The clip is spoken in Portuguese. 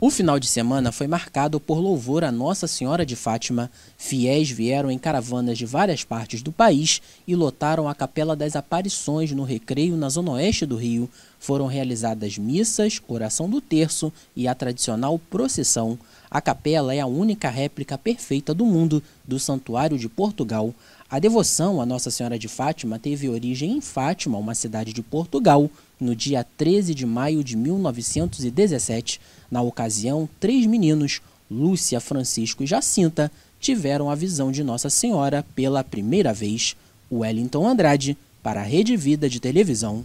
O final de semana foi marcado por louvor a Nossa Senhora de Fátima. Fiéis vieram em caravanas de várias partes do país e lotaram a Capela das Aparições no Recreio, na zona oeste do Rio. Foram realizadas missas, oração do terço e a tradicional procissão. A capela é a única réplica perfeita do mundo do Santuário de Portugal. A devoção à Nossa Senhora de Fátima teve origem em Fátima, uma cidade de Portugal, no dia 13 de maio de 1917. Na ocasião, três meninos, Lúcia, Francisco e Jacinta, tiveram a visão de Nossa Senhora pela primeira vez. Wellington Andrade, para a Rede Vida de Televisão.